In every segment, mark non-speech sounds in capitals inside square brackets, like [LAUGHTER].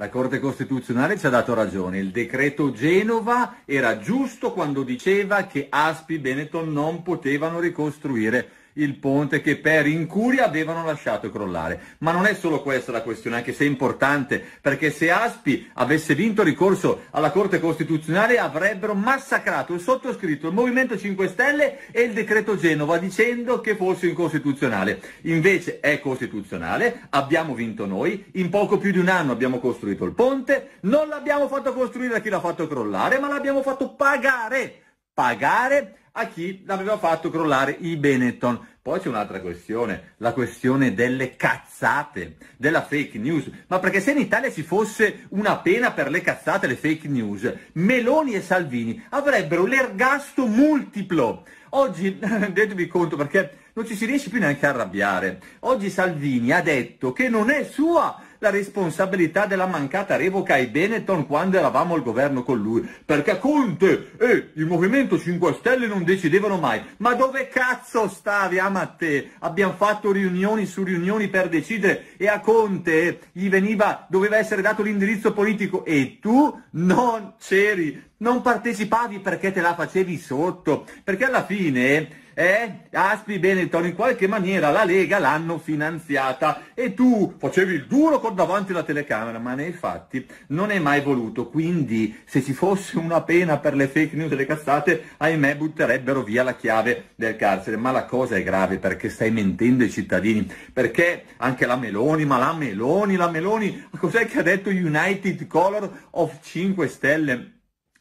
La Corte Costituzionale ci ha dato ragione, il decreto Genova era giusto quando diceva che Aspi e Benetton non potevano ricostruire il ponte che per incuria avevano lasciato crollare. Ma non è solo questa la questione, anche se è importante, perché se Aspi avesse vinto ricorso alla Corte Costituzionale avrebbero massacrato il sottoscritto, il Movimento 5 Stelle e il decreto Genova dicendo che fosse incostituzionale. Invece è costituzionale, abbiamo vinto noi, in poco più di un anno abbiamo costruito il ponte, non l'abbiamo fatto costruire a chi l'ha fatto crollare, ma l'abbiamo fatto pagare pagare a chi l'aveva fatto crollare i Benetton. Poi c'è un'altra questione, la questione delle cazzate, della fake news. Ma perché se in Italia ci fosse una pena per le cazzate, le fake news, Meloni e Salvini avrebbero l'ergasto multiplo. Oggi, [LAUGHS] rendetevi conto perché non ci si riesce più neanche a arrabbiare. Oggi Salvini ha detto che non è sua la responsabilità della mancata revoca ai Benetton quando eravamo al governo con lui, perché Conte e il Movimento 5 Stelle non decidevano mai. Ma dove cazzo stavi, Amatte? Abbiamo fatto riunioni su riunioni per decidere e a Conte gli veniva, doveva essere dato l'indirizzo politico e tu non c'eri, non partecipavi perché te la facevi sotto, perché alla fine eh, Aspi Benetton in qualche maniera la Lega l'hanno finanziata e tu facevi il duro con davanti la telecamera, ma nei fatti non è mai voluto, quindi se ci fosse una pena per le fake news e le cazzate, ahimè butterebbero via la chiave del carcere, ma la cosa è grave perché stai mentendo i cittadini, perché anche la Meloni, ma la Meloni, la Meloni, cos'è che ha detto United Color of 5 Stelle?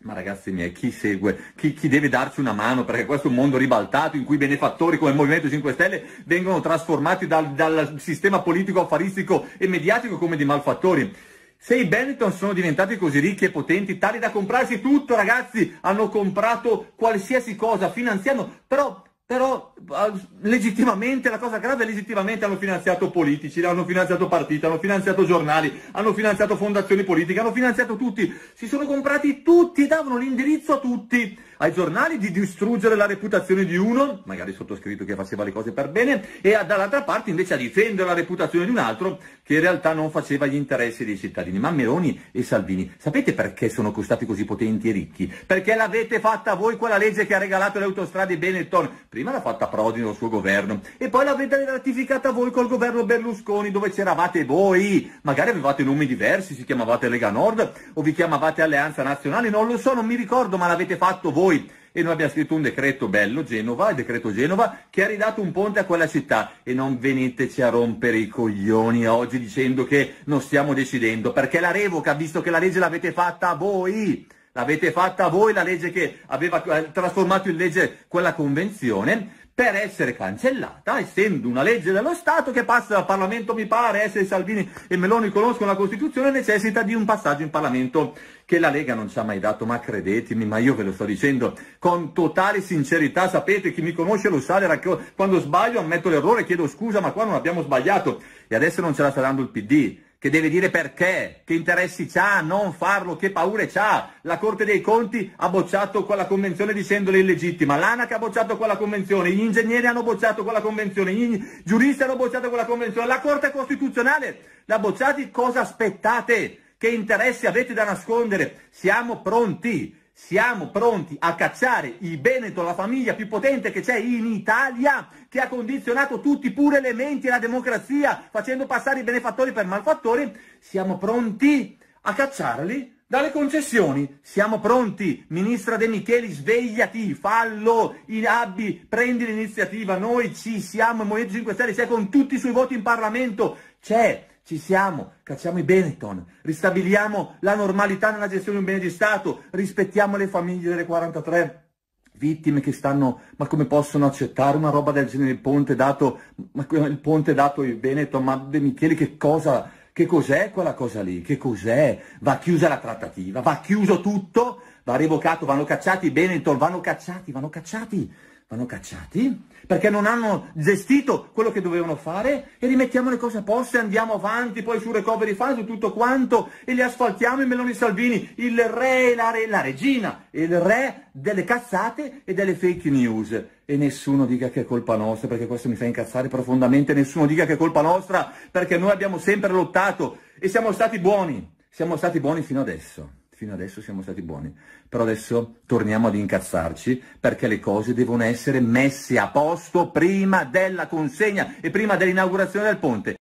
Ma ragazzi miei, chi segue? Chi, chi, deve darci una mano? Perché questo è un mondo ribaltato in cui benefattori come il Movimento 5 Stelle vengono trasformati dal, dal sistema politico, affaristico e mediatico come di malfattori. Se i Benetton sono diventati così ricchi e potenti, tali da comprarsi tutto, ragazzi, hanno comprato qualsiasi cosa, finanziando, però però ah, legittimamente la cosa grave è legittimamente hanno finanziato politici, hanno finanziato partiti, hanno finanziato giornali, hanno finanziato fondazioni politiche, hanno finanziato tutti, si sono comprati tutti, davano l'indirizzo a tutti ai giornali di distruggere la reputazione di uno, magari sottoscritto che faceva le cose per bene, e dall'altra parte invece a difendere la reputazione di un altro che in realtà non faceva gli interessi dei cittadini. Ma Meloni e Salvini, sapete perché sono costati così potenti e ricchi? Perché l'avete fatta voi quella legge che ha regalato le autostrade Benetton? Prima l'ha fatta Prodi nel suo governo e poi l'avete ratificata voi col governo Berlusconi dove c'eravate voi, magari avevate nomi diversi, si chiamavate Lega Nord o vi chiamavate Alleanza Nazionale, non lo so, non mi ricordo, ma l'avete fatto voi noi e non abbia scritto un decreto bello, Genova, il decreto Genova, che ha ridato un ponte a quella città e non veniteci a rompere i coglioni oggi dicendo che non stiamo decidendo, perché la revoca, visto che la legge l'avete fatta voi, l'avete fatta voi la legge che aveva eh, trasformato in legge quella convenzione, per essere cancellata, essendo una legge dello Stato che passa dal Parlamento, mi pare, essere eh, Salvini e Meloni conoscono la Costituzione, necessita di un passaggio in Parlamento che la Lega non ci ha mai dato, ma credetemi, ma io ve lo sto dicendo con totale sincerità, sapete, chi mi conosce lo sa, quando sbaglio ammetto l'errore, chiedo scusa, ma qua non abbiamo sbagliato e adesso non ce la sta dando il PD che deve dire perché, che interessi ha a non farlo, che paure ha. La Corte dei Conti ha bocciato quella convenzione dicendola illegittima, l'ANAC ha bocciato quella convenzione, gli ingegneri hanno bocciato quella convenzione, gli giuristi hanno bocciato quella convenzione, la Corte Costituzionale l'ha bocciata, cosa aspettate? Che interessi avete da nascondere? Siamo pronti siamo pronti a cacciare il Veneto, la famiglia più potente che c'è in Italia, che ha condizionato tutti pure le menti e la democrazia, facendo passare i benefattori per malfattori. Siamo pronti a cacciarli dalle concessioni. Siamo pronti, ministra De Micheli, svegliati, fallo, in abbi, prendi l'iniziativa, noi ci siamo, il Movimento 5 Stelle c'è con tutti i suoi voti in Parlamento, c'è ci siamo, cacciamo i Benetton, ristabiliamo la normalità nella gestione di un bene di Stato, rispettiamo le famiglie delle 43 vittime che stanno, ma come possono accettare una roba del genere, il ponte dato, ma il ponte dato il Veneto, ma De Micheli che cosa, che cos'è quella cosa lì, che cos'è? Va chiusa la trattativa, va chiuso tutto, va revocato, vanno cacciati i Benetton, vanno cacciati, vanno cacciati, vanno cacciati perché non hanno gestito quello che dovevano fare e rimettiamo le cose a posto e andiamo avanti poi su recovery fund, tutto quanto e li asfaltiamo i Meloni Salvini, il re e la, re, la regina, il re delle cazzate e delle fake news. E nessuno dica che è colpa nostra perché questo mi fa incazzare profondamente, nessuno dica che è colpa nostra perché noi abbiamo sempre lottato e siamo stati buoni, siamo stati buoni fino adesso fino adesso siamo stati buoni. Però adesso torniamo ad incazzarci perché le cose devono essere messe a posto prima della consegna e prima dell'inaugurazione del ponte.